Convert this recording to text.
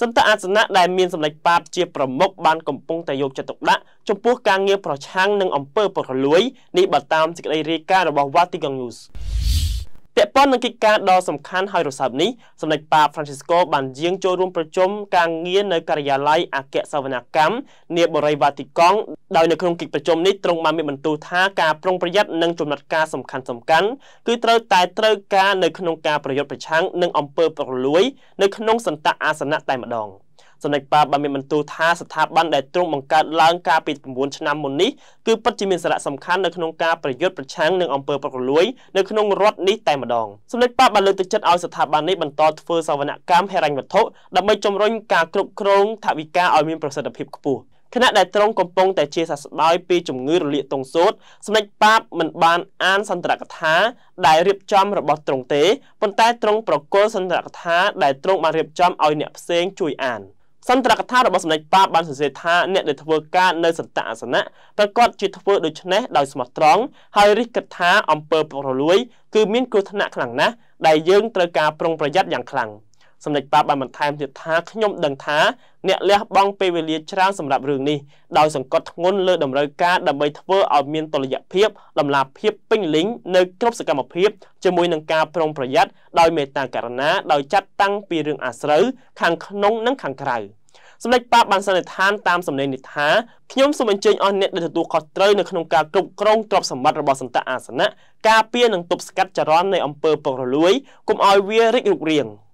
សន្តអាសនៈដែលមានសម្ដេចបាបជាប្រមុខបានកំពុងតែយកចិត្តទុកដាក់ចំពោះការងារប្រឆាំងនឹងអំពើពុករលួយ នេះបើតាមសេចក្តីរាយការណ៍របស់ Vatican News ពាក់ព័ន្ធនឹងកិច្ចការដ៏សំខាន់ហើយរសើបនេះសម្ដេចប៉ាហ្វ្រាន់ស៊ីស្កូបានយាងចូលរួមប្រជុំការងារនៅការិយាល័យអគ្គសវនកម្មនាបរិវ៉ាទីកង់ដោយនៅក្នុងកិច្ចប្រជុំនេះទ្រង់បានមានបន្ទូលថាការប្រុងប្រយ័ត្ននិងចំណាត់ការសំខាន់សំខាន់គឺត្រូវតែត្រូវការនៅក្នុងការប្រយុទ្ធប្រឆាំងនឹងអំពើពុករលួយនៅក្នុងសន្តៈអាសនៈតែម្ដង។សម្ដេចបាបានមានបន្ទូលថាស្ថាប័នដែលទ្រង់បង្កើតឡើងកាលពី9ឆ្នាំមុននេះគឺពិតជាមានសារៈសំខាន់នៅក្នុងការប្រយុទ្ធប្រឆាំងនឹងអំពើប្រកលួយនៅក្នុងរដ្ឋនេះតែម្ដងសម្ដេចបាបានលើកទឹកចិត្តឲ្យស្ថាប័ននេះបន្តធ្វើសវនកម្មហិរញ្ញវត្ថុដើម្បីជំរុញការគ្រប់គ្រងថវិកាឲ្យមានប្រសិទ្ធភាពខ្ពស់ខណៈដែលទ្រង់កំពុងតែជាសះស្បើយពីជំងឺរលាកទង់សូត្រសម្ដេចបាបមិនបានអានសន្ទរកថាដែលរៀបចំរបស់ទ្រង់ទេប៉ុន្តែទ្រង់ប្រគល់សន្ទរកថាដែលទ្រង់បានរៀបចំឲ្យអ្នកផ្សេងជួយអានសន្ទរកថារបស់សម្ដេចបាបបានសរសេរថាអ្នកដែលធ្វើការនៅសន្តិអាសនៈប្រកាសជាធ្វើដូច្នេះដោយស្មោះត្រង់ហើយរិះគិតថាអំពើពុករលួយគឺមានគ្រោះថ្នាក់ខ្លាំងណាស់ដែលយើងត្រូវការប្រុងប្រយ័ត្នយ៉ាងខ្លាំង។សម្ដេចប៉ាបានបន្ថែមទៀតថាខ្ញុំដឹងថាអ្នកលះបង់ពេលវេលាច្រើនសម្រាប់រឿងនេះដោយសង្កត់ធ្ងន់លើតម្រូវការដើម្បីធ្វើឲ្យមានតុល្យភាពតម្លាភាពពេញលេញនៅគ្រប់សកម្មភាពជាមួយនឹងការប្រុងប្រយ័ត្នដោយមេត្តាករុណាដោយចាត់តាំងពីរឿងអាស្រូវខាងក្នុងនិងខាងក្រៅសម្ដេចប៉ាបានសន្និដ្ឋានតាមសំណេរនេះថាខ្ញុំសូមអញ្ជើញអស់អ្នកដែលទទួលខុសត្រូវនៅក្នុងការគ្រប់គ្រងទ្រព្យសម្បត្តិរបស់សន្តៈអាសនៈការពារនិងទប់ស្កាត់ចរន្តនៃអំពើពុករលួយកុំឲ្យវារីករុករាង។